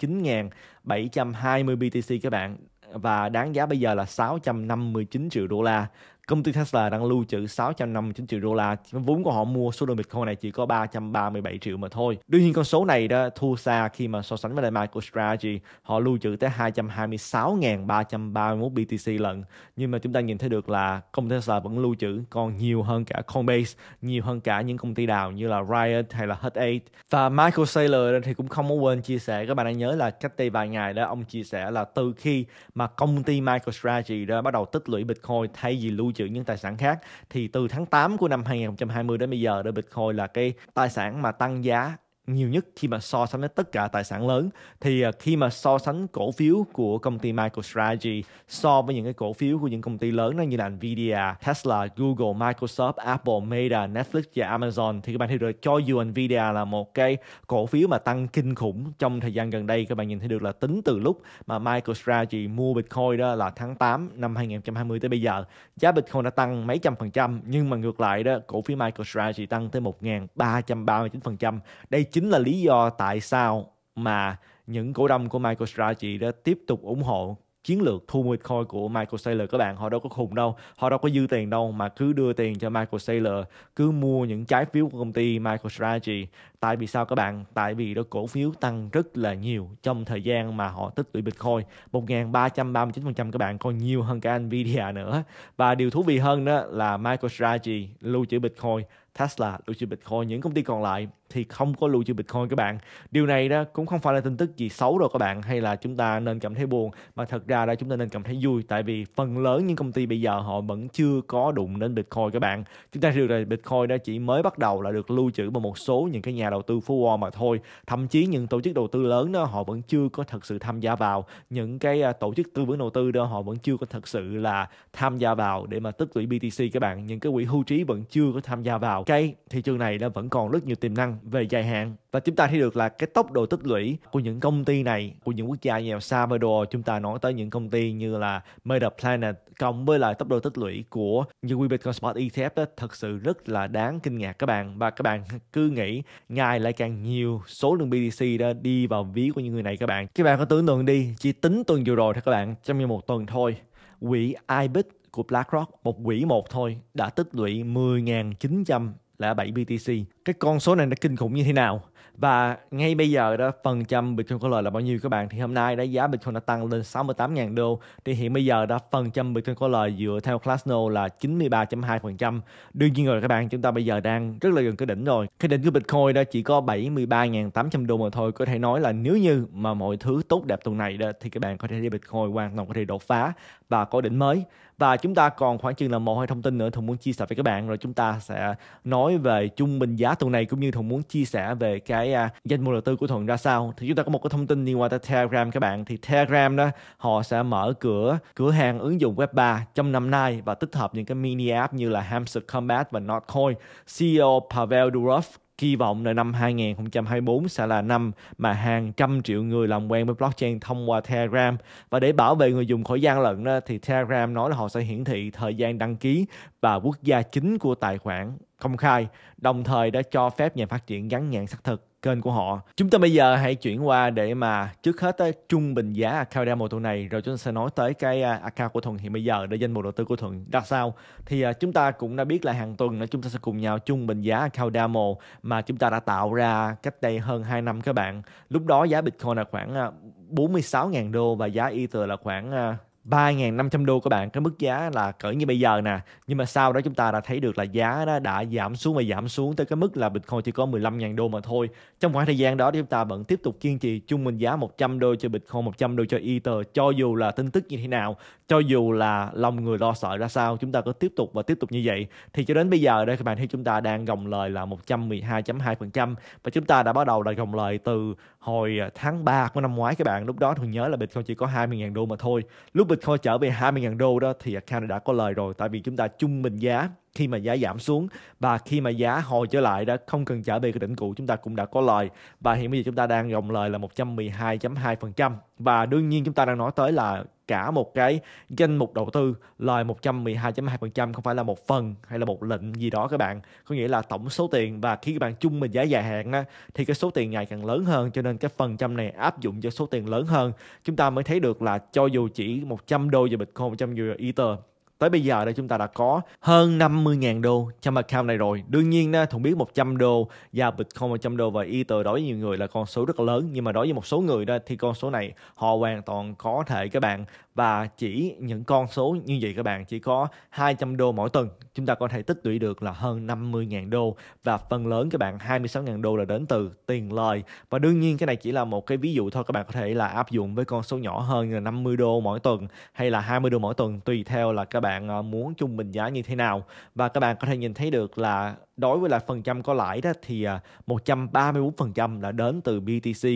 [SPEAKER 1] 9.720 BTC các bạn và đáng giá bây giờ là 659 triệu đô la công ty Tesla đang lưu trữ 659 triệu đô la vốn của họ mua số lượng Bitcoin này chỉ có 337 triệu mà thôi đương nhiên con số này đó thua xa khi mà so sánh với lại MicroStrategy họ lưu trữ tới 226.331 BTC lần nhưng mà chúng ta nhìn thấy được là công ty Tesla vẫn lưu trữ còn nhiều hơn cả Coinbase nhiều hơn cả những công ty đào như là Riot hay là Hut 8 và Michael Saylor thì cũng không muốn quên chia sẻ các bạn đã nhớ là cách đây vài ngày đó ông chia sẻ là từ khi mà công ty MicroStrategy đó bắt đầu tích lũy Bitcoin thay vì lưu triệu những tài sản khác thì từ tháng 8 của năm 2020 đến bây giờ, Bitcoin là cái tài sản mà tăng giá nhiều nhất khi mà so sánh với tất cả tài sản lớn thì à, khi mà so sánh cổ phiếu của công ty MicroStrategy so với những cái cổ phiếu của những công ty lớn như là Nvidia, Tesla, Google, Microsoft, Apple, Meta, Netflix và Amazon thì các bạn thấy được cho dù Nvidia là một cái cổ phiếu mà tăng kinh khủng trong thời gian gần đây các bạn nhìn thấy được là tính từ lúc mà MicroStrategy mua Bitcoin đó là tháng 8 năm 2020 tới bây giờ giá Bitcoin đã tăng mấy trăm phần trăm nhưng mà ngược lại đó cổ phiếu MicroStrategy tăng tới 1.339 phần trăm đây chính là lý do tại sao mà những cổ đông của MicroStrategy đã tiếp tục ủng hộ chiến lược thu mua Bitcoin của Michael Saylor các bạn họ đâu có khùng đâu họ đâu có dư tiền đâu mà cứ đưa tiền cho Michael Saylor cứ mua những trái phiếu của công ty Michael Strategy tại vì sao các bạn tại vì đó cổ phiếu tăng rất là nhiều trong thời gian mà họ tích lũy Bitcoin 1.339% các bạn còn nhiều hơn cả Nvidia nữa và điều thú vị hơn đó là Michael Strategy lưu trữ Bitcoin Tesla lưu trữ Bitcoin những công ty còn lại thì không có lưu trữ Bitcoin các bạn. Điều này đó cũng không phải là tin tức gì xấu đâu các bạn hay là chúng ta nên cảm thấy buồn mà thật ra là chúng ta nên cảm thấy vui tại vì phần lớn những công ty bây giờ họ vẫn chưa có đụng đến Bitcoin các bạn. Chúng ta hiểu rồi Bitcoin đó chỉ mới bắt đầu là được lưu trữ bởi một số những cái nhà đầu tư phú Wall mà thôi. Thậm chí những tổ chức đầu tư lớn đó họ vẫn chưa có thật sự tham gia vào. Những cái à, tổ chức tư vấn đầu tư đó họ vẫn chưa có thật sự là tham gia vào để mà tích lũy BTC các bạn. Những cái quỹ hưu trí vẫn chưa có tham gia vào. Cái thị trường này nó vẫn còn rất nhiều tiềm năng về dài hạn và chúng ta thấy được là cái tốc độ tích lũy của những công ty này của những quốc gia như El Salvador chúng ta nói tới những công ty như là Meta Planet cộng với lại tốc độ tích lũy của như Webitcoin Smart ETF đó, thật sự rất là đáng kinh ngạc các bạn và các bạn cứ nghĩ ngày lại càng nhiều số lượng BTC đó đi vào ví của những người này các bạn các bạn có tưởng tượng đi chỉ tính tuần vừa rồi thôi các bạn trong như một tuần thôi quỹ IBIT của BlackRock một quỹ một thôi đã tích lũy 10.900 là 7 BTC. Cái con số này nó kinh khủng như thế nào? và ngay bây giờ đó phần trăm Bitcoin lời là bao nhiêu các bạn thì hôm nay đã giá Bitcoin đã tăng lên 68.000 đô thì hiện bây giờ đã phần trăm Bitcoin lời dựa theo classno là 93.2% đương nhiên rồi các bạn chúng ta bây giờ đang rất là gần cái đỉnh rồi cái đỉnh của Bitcoin đó chỉ có 73.800 đô mà thôi có thể nói là nếu như mà mọi thứ tốt đẹp tuần này đó thì các bạn có thể đi Bitcoin hoàn toàn có thể đột phá và có đỉnh mới và chúng ta còn khoảng chừng là một hai thông tin nữa thùng muốn chia sẻ với các bạn rồi chúng ta sẽ nói về trung bình giá tuần này cũng như thùng muốn chia sẻ về cái cái uh, danh mục đầu tư của thuận ra sao thì chúng ta có một cái thông tin liên quan tới telegram các bạn thì telegram đó họ sẽ mở cửa cửa hàng ứng dụng web 3 trong năm nay và tích hợp những cái mini app như là hamster combat và notcoin ceo pavel durov kỳ vọng là năm 2024 sẽ là năm mà hàng trăm triệu người làm quen với blockchain thông qua Telegram và để bảo vệ người dùng khỏi gian lận đó, thì Telegram nói là họ sẽ hiển thị thời gian đăng ký và quốc gia chính của tài khoản công khai, đồng thời đã cho phép nhà phát triển gắn nhãn xác thực kênh của họ. Chúng ta bây giờ hãy chuyển qua để mà trước hết tới trung bình giá account demo tuần này rồi chúng ta sẽ nói tới cái à, account của Thuận hiện bây giờ để danh mục đầu tư của Thuận ra sao. Thì à, chúng ta cũng đã biết là hàng tuần nữa chúng ta sẽ cùng nhau trung bình giá account demo mà chúng ta đã tạo ra cách đây hơn 2 năm các bạn. Lúc đó giá Bitcoin là khoảng 46.000 à, đô và giá Ether là khoảng 3.500 đô các bạn cái mức giá là cỡ như bây giờ nè nhưng mà sau đó chúng ta đã thấy được là giá nó đã giảm xuống và giảm xuống tới cái mức là Bitcoin chỉ có 15.000 đô mà thôi trong khoảng thời gian đó thì chúng ta vẫn tiếp tục kiên trì chung mình giá 100 đô cho Bitcoin 100 đô cho Ether cho dù là tin tức như thế nào cho dù là lòng người lo sợ ra sao chúng ta cứ tiếp tục và tiếp tục như vậy thì cho đến bây giờ đây các bạn thấy chúng ta đang gồng lời là 112.2% và chúng ta đã bắt đầu là gồng lời từ hồi à, tháng 3 của năm ngoái các bạn lúc đó tôi nhớ là Bitcoin chỉ có 20.000 đô mà thôi lúc Bitcoin trở về 20.000 đô đó thì Canada đã có lời rồi tại vì chúng ta trung bình giá khi mà giá giảm xuống và khi mà giá hồi trở lại đó không cần trở về cái đỉnh cũ chúng ta cũng đã có lời và hiện bây giờ chúng ta đang dòng lời là 112.2% và đương nhiên chúng ta đang nói tới là cả một cái danh mục đầu tư lời 112.2% không phải là một phần hay là một lệnh gì đó các bạn có nghĩa là tổng số tiền và khi các bạn chung mình giá dài hạn á, thì cái số tiền ngày càng lớn hơn cho nên cái phần trăm này áp dụng cho số tiền lớn hơn chúng ta mới thấy được là cho dù chỉ 100 đô về Bitcoin 100 đô về Ether Tới bây giờ đây chúng ta đã có hơn 50.000 đô trong account này rồi. Đương nhiên đó, thùng biết 100 đô và Bitcoin 100 đô và Ether đối với nhiều người là con số rất là lớn. Nhưng mà đối với một số người đó thì con số này họ hoàn toàn có thể các bạn và chỉ những con số như vậy các bạn chỉ có 200 đô mỗi tuần chúng ta có thể tích lũy được là hơn 50.000 đô và phần lớn các bạn 26.000 đô là đến từ tiền lời và đương nhiên cái này chỉ là một cái ví dụ thôi các bạn có thể là áp dụng với con số nhỏ hơn là 50 đô mỗi tuần hay là 20 đô mỗi tuần tùy theo là các bạn ờ, muốn trung bình giá như thế nào và các bạn có thể nhìn thấy được là đối với lại phần trăm có lãi đó thì 134% ờ, là đến từ BTC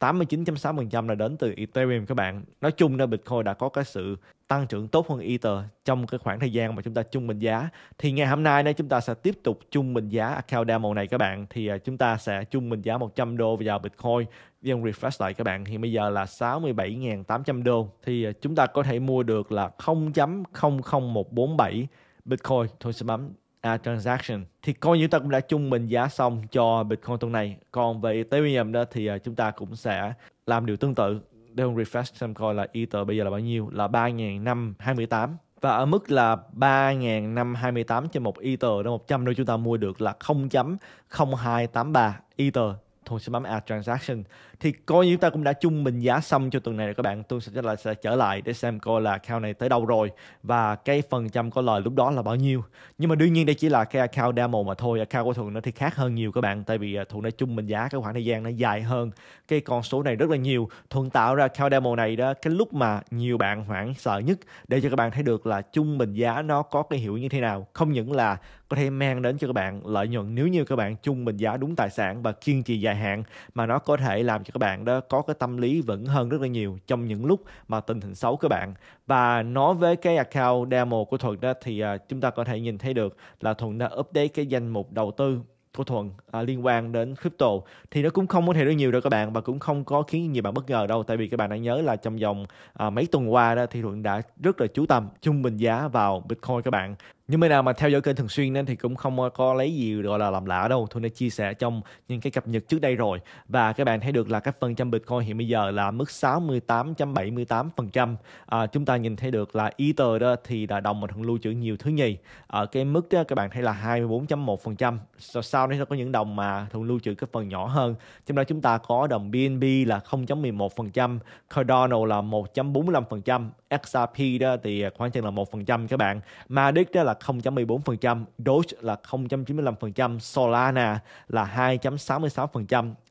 [SPEAKER 1] 89.6% là đến từ Ethereum các bạn. Nói chung là Bitcoin đã có cái sự tăng trưởng tốt hơn Ether trong cái khoảng thời gian mà chúng ta chung bình giá. Thì ngày hôm nay này chúng ta sẽ tiếp tục chung bình giá account demo này các bạn. Thì à, chúng ta sẽ chung bình giá 100 đô vào Bitcoin. Dân refresh lại các bạn. thì bây giờ là 67.800 đô. Thì à, chúng ta có thể mua được là 0.00147 Bitcoin. Thôi sẽ bấm uh, transaction thì coi như ta cũng đã trung bình giá xong cho Bitcoin tuần này còn về Ethereum đó thì uh, chúng ta cũng sẽ làm điều tương tự để không refresh xem coi là Ether bây giờ là bao nhiêu là 3.528 và ở mức là 3.528 trên một Ether đó 100 đô chúng ta mua được là 0.0283 Ether thôi sẽ bấm Add Transaction thì coi như chúng ta cũng đã chung mình giá xong cho tuần này rồi các bạn tôi sẽ là sẽ trở lại để xem coi là account này tới đâu rồi và cái phần trăm có lời lúc đó là bao nhiêu nhưng mà đương nhiên đây chỉ là cái account demo mà thôi account của thuận nó thì khác hơn nhiều các bạn tại vì à, thuận đã chung mình giá cái khoảng thời gian nó dài hơn cái con số này rất là nhiều thuận tạo ra account demo này đó cái lúc mà nhiều bạn hoảng sợ nhất để cho các bạn thấy được là chung mình giá nó có cái hiệu như thế nào không những là có thể mang đến cho các bạn lợi nhuận nếu như các bạn chung mình giá đúng tài sản và kiên trì dài hạn mà nó có thể làm cho các bạn đó có cái tâm lý vững hơn rất là nhiều trong những lúc mà tình hình xấu các bạn và nói với cái account demo của Thuận đó thì uh, chúng ta có thể nhìn thấy được là Thuận đã update cái danh mục đầu tư của Thuận à, liên quan đến crypto thì nó cũng không có thể được nhiều đâu các bạn và cũng không có khiến nhiều bạn bất ngờ đâu tại vì các bạn đã nhớ là trong vòng à, mấy tuần qua đó thì Thuận đã rất là chú tâm trung bình giá vào Bitcoin các bạn những bên nào mà theo dõi kênh thường xuyên nên thì cũng không có lấy gì gọi là làm lạ đâu Thu đã chia sẻ trong những cái cập nhật trước đây rồi và các bạn thấy được là các phần trăm Bitcoin hiện bây giờ là mức 68.78% à, chúng ta nhìn thấy được là Ether đó thì đã đồng mà thường lưu trữ nhiều thứ nhì ở cái mức đó các bạn thấy là 24.1% sau, sau đấy nó có những đồng mà thường lưu trữ cái phần nhỏ hơn trong đó chúng ta có đồng BNB là 0.11% Cardano là 1.45% XRP đó thì khoảng chừng là 1% các bạn Matic đó là là 0.14%, Doge là 0.95%, Solana là 2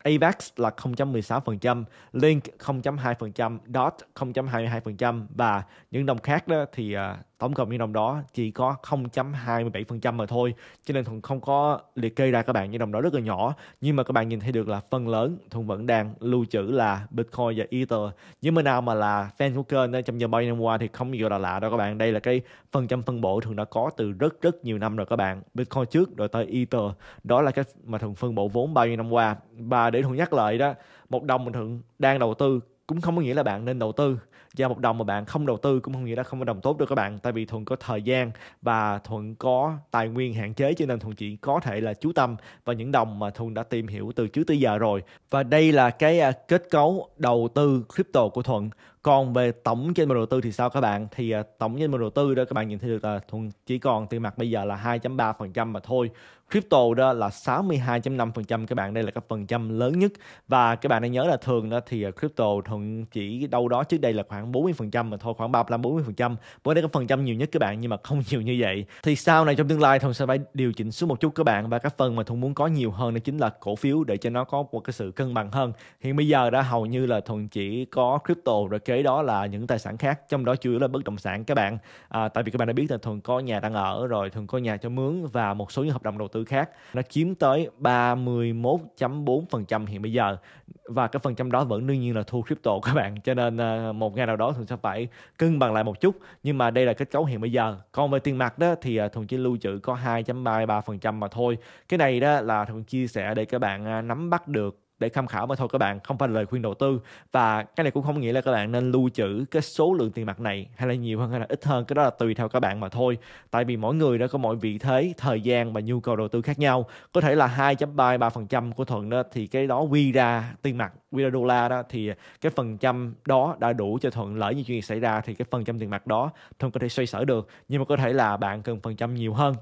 [SPEAKER 1] AVAX là 0.16%, Link 0.2%, DOT 0.22% và những đồng khác đó thì à, tổng cộng những đồng đó chỉ có 0.27% mà thôi. Cho nên Thuận không có liệt kê ra các bạn những đồng đó rất là nhỏ. Nhưng mà các bạn nhìn thấy được là phần lớn Thuận vẫn đang lưu trữ là Bitcoin và Ether. Những mà nào mà là fan của kênh trong giờ bao nhiêu năm qua thì không gì là lạ đâu các bạn. Đây là cái phần trăm phân bổ thường đã có từ rất rất nhiều năm rồi các bạn. Bitcoin trước rồi tới Ether. Đó là cách mà Thuận phân bổ vốn bao nhiêu năm qua. Ba để thường nhắc lại đó một đồng mà thường đang đầu tư cũng không có nghĩa là bạn nên đầu tư và một đồng mà bạn không đầu tư cũng không nghĩa là không có đồng tốt được các bạn tại vì thuận có thời gian và thuận có tài nguyên hạn chế cho nên thuận chỉ có thể là chú tâm vào những đồng mà thuận đã tìm hiểu từ trước tới giờ rồi và đây là cái à, kết cấu đầu tư crypto của thuận còn về tổng trên đầu tư thì sao các bạn thì à, tổng trên đầu tư đó các bạn nhìn thấy được là thuần chỉ còn tiền mặt bây giờ là 2.3% mà thôi crypto đó là 62.5% các bạn đây là cái phần trăm lớn nhất và các bạn hãy nhớ là thường đó thì à, crypto thường chỉ đâu đó trước đây là khoảng 40% mà thôi khoảng 35 40% bởi đây có phần trăm nhiều nhất các bạn nhưng mà không <laughs> nhiều như vậy thì sau này trong tương lai thường sẽ phải điều chỉnh xuống một chút các bạn và các phần mà thường muốn có nhiều hơn đó chính là cổ phiếu để cho nó có một cái sự cân bằng hơn hiện bây giờ đã hầu như là thuần chỉ có crypto rồi kế đó là những tài sản khác trong đó chủ yếu là bất động sản các bạn à, tại vì các bạn đã biết là thường có nhà đang ở rồi thường có nhà cho mướn và một số những hợp đồng đầu tư khác nó chiếm tới 31.4% hiện bây giờ và cái phần trăm đó vẫn đương nhiên là thu crypto các bạn cho nên à, một ngày nào đó thường sẽ phải cân bằng lại một chút nhưng mà đây là kết cấu hiện bây giờ còn về tiền mặt đó thì à, thường chỉ lưu trữ có 2.33% mà thôi cái này đó là thường chia sẻ để các bạn à, nắm bắt được để tham khảo mà thôi các bạn không phải là lời khuyên đầu tư và cái này cũng không nghĩa là các bạn nên lưu trữ cái số lượng tiền mặt này hay là nhiều hơn hay là ít hơn cái đó là tùy theo các bạn mà thôi tại vì mỗi người đã có mỗi vị thế thời gian và nhu cầu đầu tư khác nhau có thể là 2.33% của thuận đó thì cái đó quy ra tiền mặt quy ra đô la đó thì cái phần trăm đó đã đủ cho thuận lỡ như chuyện xảy ra thì cái phần trăm tiền mặt đó thuận có thể xoay sở được nhưng mà có thể là bạn cần phần trăm nhiều hơn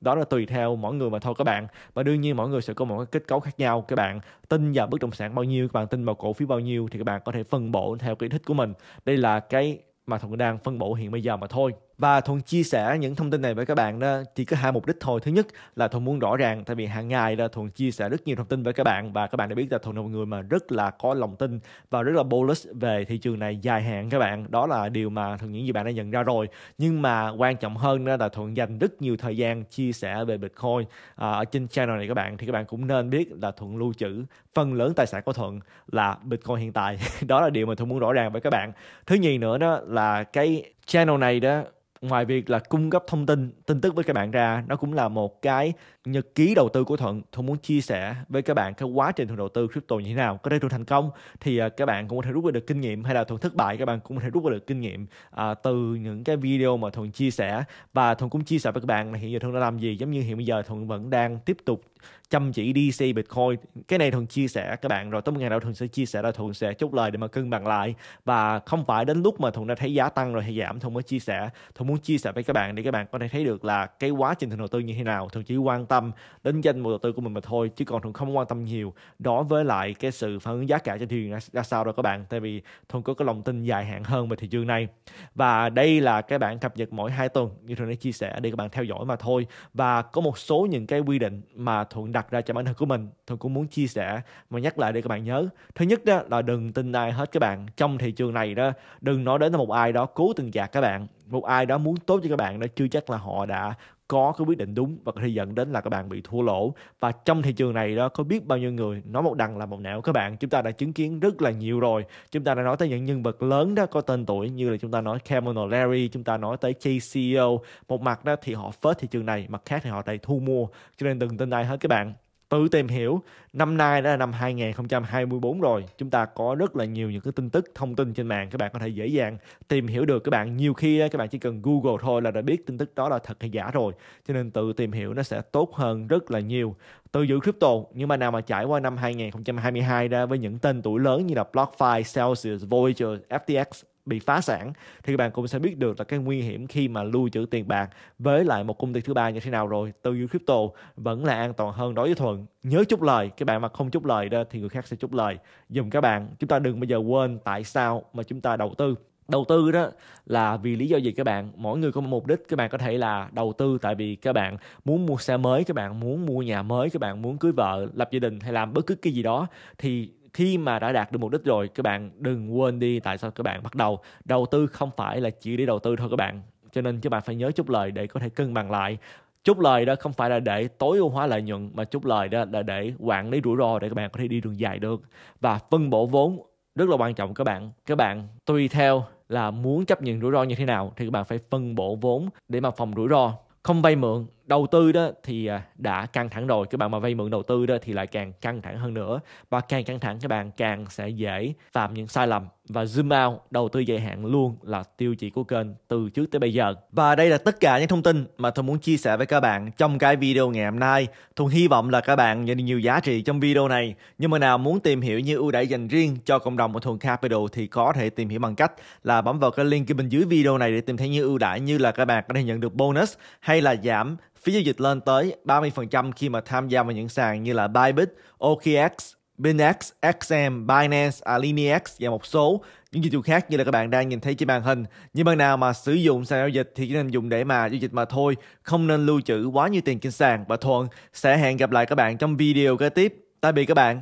[SPEAKER 1] đó là tùy theo mỗi người mà thôi các bạn và đương nhiên mỗi người sẽ có một cái kết cấu khác nhau các bạn tin vào bất động sản bao nhiêu các bạn tin vào cổ phiếu bao nhiêu thì các bạn có thể phân bổ theo cái thích của mình đây là cái mà thuận đang phân bổ hiện bây giờ mà thôi và thuận chia sẻ những thông tin này với các bạn đó chỉ có hai mục đích thôi thứ nhất là thuận muốn rõ ràng tại vì hàng ngày là thuận chia sẻ rất nhiều thông tin với các bạn và các bạn đã biết là thuận là một người mà rất là có lòng tin và rất là bullish về thị trường này dài hạn các bạn đó là điều mà thuận những gì bạn đã nhận ra rồi nhưng mà quan trọng hơn đó là thuận dành rất nhiều thời gian chia sẻ về bitcoin à, ở trên channel này các bạn thì các bạn cũng nên biết là thuận lưu trữ phần lớn tài sản của thuận là bitcoin hiện tại <laughs> đó là điều mà thuận muốn rõ ràng với các bạn thứ nhì nữa đó là cái channel này đó ngoài việc là cung cấp thông tin tin tức với các bạn ra nó cũng là một cái nhật ký đầu tư của thuận thuận muốn chia sẻ với các bạn cái quá trình thuận đầu tư crypto như thế nào có thể thuận thành công thì à, các bạn cũng có thể rút ra được kinh nghiệm hay là thuận thất bại các bạn cũng có thể rút ra được kinh nghiệm à, từ những cái video mà thuận chia sẻ và thuận cũng chia sẻ với các bạn là hiện giờ thuận đã làm gì giống như hiện bây giờ thuận vẫn đang tiếp tục chăm chỉ đi DC Bitcoin cái này thường chia sẻ các bạn rồi tới một ngày nào thường sẽ chia sẻ là thường sẽ chốt lời để mà cân bằng lại và không phải đến lúc mà thường đã thấy giá tăng rồi hay giảm thường mới chia sẻ thường muốn chia sẻ với các bạn để các bạn có thể thấy được là cái quá trình thường đầu tư như thế nào thường chỉ quan tâm đến danh mục đầu tư của mình mà thôi chứ còn thường không quan tâm nhiều đối với lại cái sự phản ứng giá cả trên thị trường ra, ra sao rồi các bạn tại vì thường có cái lòng tin dài hạn hơn về thị trường này và đây là cái bản cập nhật mỗi hai tuần như thường đã chia sẻ để các bạn theo dõi mà thôi và có một số những cái quy định mà thuận đặt ra cho bản thân của mình thuận cũng muốn chia sẻ mà nhắc lại để các bạn nhớ thứ nhất đó là đừng tin ai hết các bạn trong thị trường này đó đừng nói đến một ai đó cố tình gạt các bạn một ai đó muốn tốt cho các bạn đó chưa chắc là họ đã có cái quyết định đúng và có thể dẫn đến là các bạn bị thua lỗ và trong thị trường này đó có biết bao nhiêu người nói một đằng là một nẻo các bạn chúng ta đã chứng kiến rất là nhiều rồi chúng ta đã nói tới những nhân vật lớn đó có tên tuổi như là chúng ta nói Cameron Larry chúng ta nói tới JCO e một mặt đó thì họ phớt thị trường này mặt khác thì họ lại thu mua cho nên đừng tin ai hết các bạn tự tìm hiểu năm nay đã là năm 2024 rồi chúng ta có rất là nhiều những cái tin tức thông tin trên mạng các bạn có thể dễ dàng tìm hiểu được các bạn nhiều khi các bạn chỉ cần google thôi là đã biết tin tức đó là thật hay giả rồi cho nên tự tìm hiểu nó sẽ tốt hơn rất là nhiều từ giữ crypto nhưng mà nào mà trải qua năm 2022 ra với những tên tuổi lớn như là BlockFi, Celsius, Voyager, FTX bị phá sản thì các bạn cũng sẽ biết được là cái nguy hiểm khi mà lưu trữ tiền bạc với lại một công ty thứ ba như thế nào rồi từ duy crypto vẫn là an toàn hơn đối với thuận nhớ chúc lời các bạn mà không chúc lời đó thì người khác sẽ chúc lời dùm các bạn chúng ta đừng bao giờ quên tại sao mà chúng ta đầu tư đầu tư đó là vì lý do gì các bạn mỗi người có một mục đích các bạn có thể là đầu tư tại vì các bạn muốn mua xe mới các bạn muốn mua nhà mới các bạn muốn cưới vợ lập gia đình hay làm bất cứ cái gì đó thì khi mà đã đạt được mục đích rồi các bạn đừng quên đi tại sao các bạn bắt đầu đầu tư không phải là chỉ để đầu tư thôi các bạn cho nên các bạn phải nhớ chút lời để có thể cân bằng lại Chút lời đó không phải là để tối ưu hóa lợi nhuận mà chút lời đó là để quản lý rủi ro để các bạn có thể đi đường dài được và phân bổ vốn rất là quan trọng các bạn các bạn tùy theo là muốn chấp nhận rủi ro như thế nào thì các bạn phải phân bổ vốn để mà phòng rủi ro không vay mượn đầu tư đó thì à, đã căng thẳng rồi các bạn mà vay mượn đầu tư đó thì lại càng căng thẳng hơn nữa và càng căng thẳng các bạn càng sẽ dễ phạm những sai lầm và zoom out đầu tư dài hạn luôn là tiêu chí của kênh từ trước tới bây giờ và đây là tất cả những thông tin mà tôi muốn chia sẻ với các bạn trong cái video ngày hôm nay tôi hy vọng là các bạn nhận được nhiều giá trị trong video này nhưng mà nào muốn tìm hiểu như ưu đãi dành riêng cho cộng đồng của thuần capital thì có thể tìm hiểu bằng cách là bấm vào cái link bên dưới video này để tìm thấy những ưu đãi như là các bạn có thể nhận được bonus hay là giảm Phí giao dịch lên tới 30% khi mà tham gia vào những sàn như là Bybit, OKX, Binance, XM, Binance, Alinex và một số những dịch vụ khác như là các bạn đang nhìn thấy trên màn hình. Nhưng bạn nào mà sử dụng sàn giao dịch thì chỉ nên dùng để mà giao dịch mà thôi, không nên lưu trữ quá nhiều tiền trên sàn. Và Thuận sẽ hẹn gặp lại các bạn trong video kế tiếp. Tạm biệt các bạn.